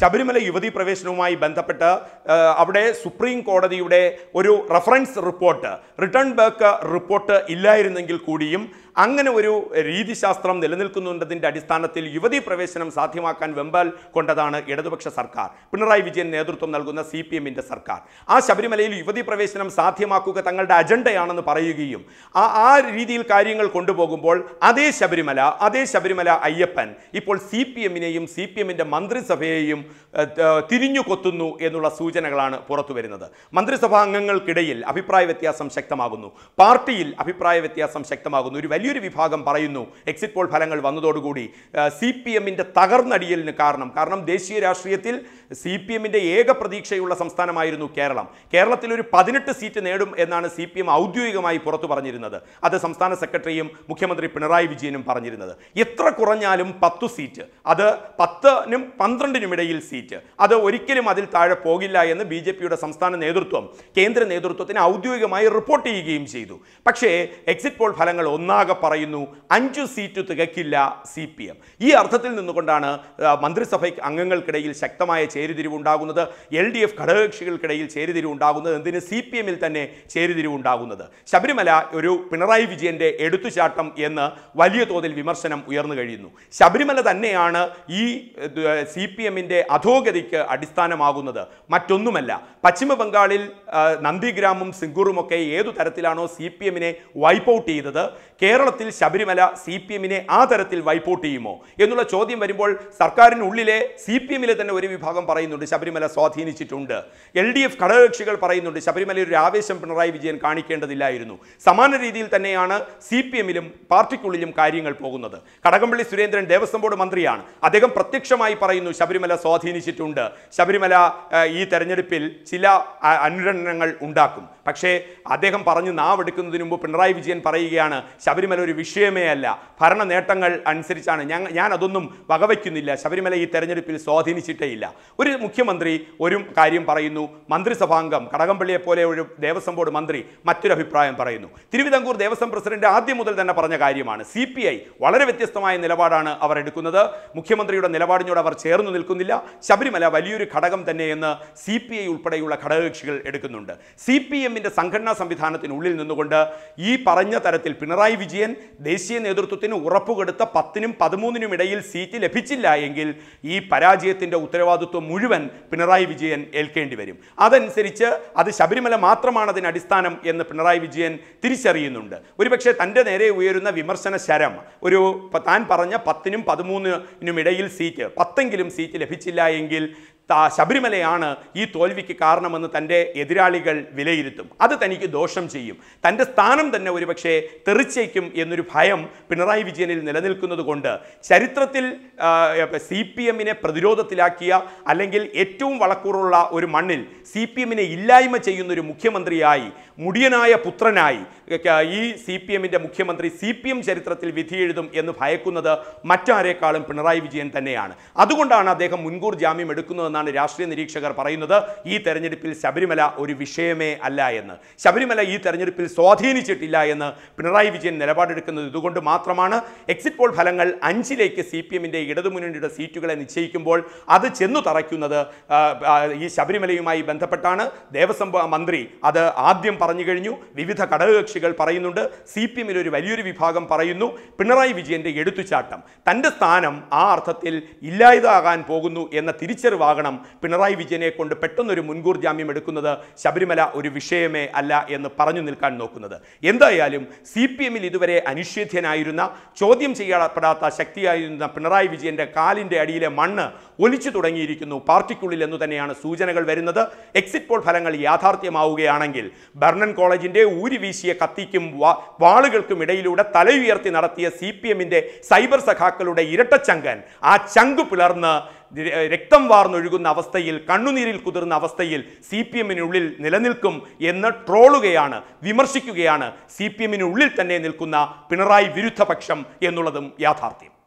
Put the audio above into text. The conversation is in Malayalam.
ശബരിമല യുവതി പ്രവേശനവുമായി ബന്ധപ്പെട്ട് അവിടെ സുപ്രീം കോടതിയുടെ ഒരു reference report return back report ഇല്ലായിരുന്നെങ്കിൽ കൂടിയും അങ്ങനെ ഒരു രീതിശാസ്ത്രം നിലനിൽക്കുന്നുണ്ടതിൻ്റെ അടിസ്ഥാനത്തിൽ യുവതി പ്രവേശനം സാധ്യമാക്കാൻ വെമ്പാൽ കൊണ്ടതാണ് ഇടതുപക്ഷ സർക്കാർ പിണറായി വിജയൻ നേതൃത്വം നൽകുന്ന സി പി എമ്മിൻ്റെ സർക്കാർ ആ ശബരിമലയിൽ യുവതി പ്രവേശനം സാധ്യമാക്കുക തങ്ങളുടെ അജണ്ടയാണെന്ന് പറയുകയും ആ ആ രീതിയിൽ കാര്യങ്ങൾ കൊണ്ടുപോകുമ്പോൾ അതേ ശബരിമല അതേ ശബരിമല അയ്യപ്പൻ ഇപ്പോൾ സി പി എമ്മിനെയും സി പി എമ്മിൻ്റെ മന്ത്രിസഭയെയും തിരിഞ്ഞു കൊത്തുന്നു എന്നുള്ള സൂചനകളാണ് പുറത്തു വരുന്നത് മന്ത്രിസഭാ അംഗങ്ങൾക്കിടയിൽ അഭിപ്രായ വ്യത്യാസം ശക്തമാകുന്നു പാർട്ടിയിൽ അഭിപ്രായ വ്യത്യാസം ശക്തമാകുന്നു ഒരു വലിയൊരു വിഭാഗം പറയുന്നു എക്സിറ്റ് പോൾ ഫലങ്ങൾ വന്നതോടുകൂടി സി പി എമ്മിൻ്റെ തകർന്നടിയലിന് കാരണം കാരണം ദേശീയ രാഷ്ട്രീയത്തിൽ സി പി എമ്മിൻ്റെ ഏക പ്രതീക്ഷയുള്ള സംസ്ഥാനമായിരുന്നു കേരളം കേരളത്തിൽ ഒരു പതിനെട്ട് സീറ്റ് നേടും എന്നാണ് സി പി എം ഔദ്യോഗികമായി പുറത്തു പറഞ്ഞിരുന്നത് അത് സംസ്ഥാന സെക്രട്ടറിയും മുഖ്യമന്ത്രി പിണറായി വിജയനും പറഞ്ഞിരുന്നത് എത്ര കുറഞ്ഞാലും പത്തു സീറ്റ് അത് പത്തിനും പന്ത്രണ്ടിനും ഇടയിൽ ഡൽഹിയിൽ സീറ്റ് അത് ഒരിക്കലും അതിൽ താഴെ പോകില്ല എന്ന് ബി സംസ്ഥാന നേതൃത്വം കേന്ദ്ര നേതൃത്വത്തിന് ഔദ്യോഗികമായി റിപ്പോർട്ട് ചെയ്യുകയും ചെയ്തു പക്ഷേ എക്സിറ്റ് പോൾ ഫലങ്ങൾ ഒന്നാകെ പറയുന്നു അഞ്ചു സീറ്റ് തികക്കില്ല സി പി എം ഈ അർത്ഥത്തിൽ നിന്നുകൊണ്ടാണ് മന്ത്രിസഭ അംഗങ്ങൾക്കിടയിൽ ശക്തമായ ചേരുതിരിവുണ്ടാകുന്നത് എൽ ഡി എഫ് ഘടകകക്ഷികൾക്കിടയിൽ ചേരുതിരിവുണ്ടാകുന്നത് എന്തിന് സി പി എമ്മിൽ തന്നെ ചേരുതിരിവുണ്ടാകുന്നത് ശബരിമല ഒരു പിണറായി വിജയന്റെ എടുത്തുചാട്ടം എന്ന് വലിയ തോതിൽ വിമർശനം ഉയർന്നു കഴിയുന്നു ശബരിമല തന്നെയാണ് ഈ സി പി എമ്മിൻ്റെ അധോഗതിക്ക് അടിസ്ഥാനമാകുന്നത് മറ്റൊന്നുമല്ല പശ്ചിമ ബംഗാളിൽ നന്ദിഗ്രാമും സിംഗൂറുമൊക്കെ ഏതു തരത്തിലാണോ സി പി എമ്മിനെ വൈപ്പ് ഔട്ട് ചെയ്തത് കേരളത്തിൽ ശബരിമല സി പി എമ്മിനെ ആ തരത്തിൽ വൈപ്പ് ഔട്ട് ചെയ്യുമോ എന്നുള്ള ചോദ്യം വരുമ്പോൾ സർക്കാരിനുള്ളിലെ സി പി എമ്മിലെ തന്നെ ഒരു വിഭാഗം പറയുന്നുണ്ട് ശബരിമല സ്വാധീനിച്ചിട്ടുണ്ട് എൽ ഡി എഫ് ഘടകകക്ഷികൾ പറയുന്നുണ്ട് ശബരിമല ഒരു ആവേശം പിണറായി വിജയൻ കാണിക്കേണ്ടതില്ലായിരുന്നു സമാന രീതിയിൽ തന്നെയാണ് സി പി എമ്മിലും പാർട്ടിക്കുള്ളിലും കാര്യങ്ങൾ പോകുന്നത് കടകംപള്ളി സുരേന്ദ്രൻ ദേവസ്വം ബോർഡ് മന്ത്രിയാണ് അദ്ദേഹം പ്രത്യക്ഷമായി പറയുന്നു ശബരിമല സ്വാധീനിച്ചിട്ടുണ്ട് ശബരിമല ഈ തെരഞ്ഞെടുപ്പിൽ ചില അനുരണനങ്ങൾ ഉണ്ടാക്കും പക്ഷേ അദ്ദേഹം പറഞ്ഞു നാവെടുക്കുന്നതിന് മുമ്പ് പിണറായി വിജയൻ പറയുകയാണ് ശബരിമല ഒരു വിഷയമേ അല്ല ഭരണ നേട്ടങ്ങൾ അനുസരിച്ചാണ് ഞാൻ ഞാൻ അതൊന്നും വകവയ്ക്കുന്നില്ല ശബരിമല ഈ തെരഞ്ഞെടുപ്പിൽ സ്വാധീനിച്ചിട്ടേ ഇല്ല ഒരു മുഖ്യമന്ത്രി ഒരു കാര്യം പറയുന്നു മന്ത്രിസഭാംഗം കടകംപള്ളിയെ പോലെ ഒരു ദേവസ്വം ബോർഡ് മന്ത്രി മറ്റൊരു അഭിപ്രായം പറയുന്നു തിരുവിതാംകൂർ ദേവസ്വം പ്രസിഡന്റ് ആദ്യം മുതൽ തന്നെ പറഞ്ഞ കാര്യമാണ് സി വളരെ വ്യത്യസ്തമായ നിലപാടാണ് അവർ എടുക്കുന്നത് മുഖ്യമന്ത്രിയുടെ നിലപാടിനോട് അവർ ചേർന്ന് നിൽക്കുന്നില്ല ശബരിമല വലിയൊരു ഘടകം തന്നെയെന്ന് സി പി ഐ ഉൾപ്പെടെയുള്ള ഘടകകക്ഷികൾ എടുക്കുന്നുണ്ട് സി പി എമ്മിൻ്റെ സംഘടനാ സംവിധാനത്തിനുള്ളിൽ നിന്നുകൊണ്ട് ഈ പറഞ്ഞ തരത്തിൽ പിണറായി വിജയൻ ദേശീയ നേതൃത്വത്തിന് ഉറപ്പുകൊടുത്ത പത്തിനും പതിമൂന്നിനും ഇടയിൽ സീറ്റ് ലഭിച്ചില്ല എങ്കിൽ ഈ പരാജയത്തിൻ്റെ ഉത്തരവാദിത്വം മുഴുവൻ പിണറായി വിജയൻ ഏൽക്കേണ്ടി വരും അതനുസരിച്ച് അത് ശബരിമല മാത്രമാണ് അതിന് അടിസ്ഥാനം എന്ന് പിണറായി വിജയൻ തിരിച്ചറിയുന്നുണ്ട് ഒരുപക്ഷെ തൻ്റെ നേരെ ഉയരുന്ന വിമർശന ശരം ഒരു താൻ പറഞ്ഞ പത്തിനും പതിമൂന്നിനും ഇടയിൽ സീറ്റ് പത്തെങ്കിലും സീറ്റ് ലഭിച്ചില്ല സ്വീകരിച്ചില്ല എങ്കിൽ ശബരിമലയാണ് ഈ തോൽവിക്ക് കാരണമെന്ന് തൻ്റെ എതിരാളികൾ വിലയിരുത്തും അത് തനിക്ക് ദോഷം ചെയ്യും തൻ്റെ സ്ഥാനം തന്നെ ഒരുപക്ഷെ തെറിച്ചേക്കും എന്നൊരു ഭയം പിണറായി വിജയനിൽ നിലനിൽക്കുന്നത് കൊണ്ട് ചരിത്രത്തിൽ സി പി എമ്മിനെ പ്രതിരോധത്തിലാക്കിയ അല്ലെങ്കിൽ ഏറ്റവും വളക്കൂറുള്ള ഒരു മണ്ണിൽ സി പി എമ്മിനെ ഇല്ലായ്മ ചെയ്യുന്നൊരു മുഖ്യമന്ത്രിയായി മുടിയനായ പുത്രനായി ഈ സി പി എമ്മിൻ്റെ മുഖ്യമന്ത്രി സി പി എം ചരിത്രത്തിൽ വിധിയെഴുതും എന്ന് ഭയക്കുന്നത് മറ്റാരേക്കാളും പിണറായി വിജയൻ തന്നെയാണ് അതുകൊണ്ടാണ് അദ്ദേഹം മുൻകൂർ ജാമ്യം എടുക്കുന്നത് എന്നാണ് രാഷ്ട്രീയ നിരീക്ഷകർ പറയുന്നത് ഈ തെരഞ്ഞെടുപ്പിൽ ശബരിമല ഒരു വിഷയമേ അല്ല എന്ന് ശബരിമല ഈ തെരഞ്ഞെടുപ്പിൽ സ്വാധീനിച്ചിട്ടില്ല എന്ന് പിണറായി വിജയൻ നിലപാടെടുക്കുന്നത് ഇതുകൊണ്ട് മാത്രമാണ് എക്സിറ്റ് പോൾ ഫലങ്ങൾ അഞ്ചിലേക്ക് സി പി എമ്മിൻ്റെ ഇടതുമുന്നണിയുടെ സീറ്റുകളെ നിശ്ചയിക്കുമ്പോൾ അത് ചെന്നു തറയ്ക്കുന്നത് ഈ ശബരിമലയുമായി ബന്ധപ്പെട്ടാണ് ദേവസ്വം മന്ത്രി അത് ആദ്യം പറഞ്ഞു കഴിഞ്ഞു വിവിധ ഘടകകക്ഷികൾ പറയുന്നുണ്ട് സി പി എമ്മിൽ ഒരു വലിയൊരു വിഭാഗം പറയുന്നു പിണറായി വിജയൻ്റെ എടുത്തുചാട്ടം തൻ്റെ സ്ഥാനം ആ അർത്ഥത്തിൽ ഇല്ലായതാകാൻ പോകുന്നു എന്ന തിരിച്ചറിവാകണം അതുകൊണ്ടാകണം പിണറായി വിജയനെ കൊണ്ട് പെട്ടെന്നൊരു മുൻകൂർ ജാമ്യം എടുക്കുന്നത് ശബരിമല ഒരു വിഷയമേ അല്ല എന്ന് പറഞ്ഞു നിൽക്കാൻ നോക്കുന്നത് എന്തായാലും സി പി എമ്മിൽ ഇതുവരെ അനിഷേധ്യനായിരുന്ന ചോദ്യം ചെയ്യപ്പെടാത്ത ശക്തിയായിരുന്ന പിണറായി വിജയന്റെ കാലിൻ്റെ അടിയിലെ മണ്ണ് ഒലിച്ചു തുടങ്ങിയിരിക്കുന്നു പാർട്ടിക്കുള്ളിൽ എന്ന് തന്നെയാണ് സൂചനകൾ വരുന്നത് എക്സിറ്റ് പോൾ ഫലങ്ങൾ യാഥാർത്ഥ്യമാവുകയാണെങ്കിൽ ബർണൻ കോളേജിന്റെ ഊരിവീശിയ കത്തിക്കും വാളുകൾക്കും ഇടയിലൂടെ തലയുയർത്തി നടത്തിയ സി പി എമ്മിൻ്റെ സൈബർ സഖാക്കളുടെ ഇരട്ടച്ചങ്കൻ ആ ചങ്ക് പിളർന്ന് രക്തം വാർന്നൊഴുകുന്ന അവസ്ഥയിൽ കണ്ണുനീരിൽ കുതിർന്ന അവസ്ഥയിൽ സി പി എമ്മിനുള്ളിൽ നിലനിൽക്കും എന്ന് ട്രോളുകയാണ് വിമർശിക്കുകയാണ് സി പി എമ്മിനുള്ളിൽ തന്നെ നിൽക്കുന്ന പിണറായി വിരുദ്ധപക്ഷം എന്നുള്ളതും യാഥാർത്ഥ്യം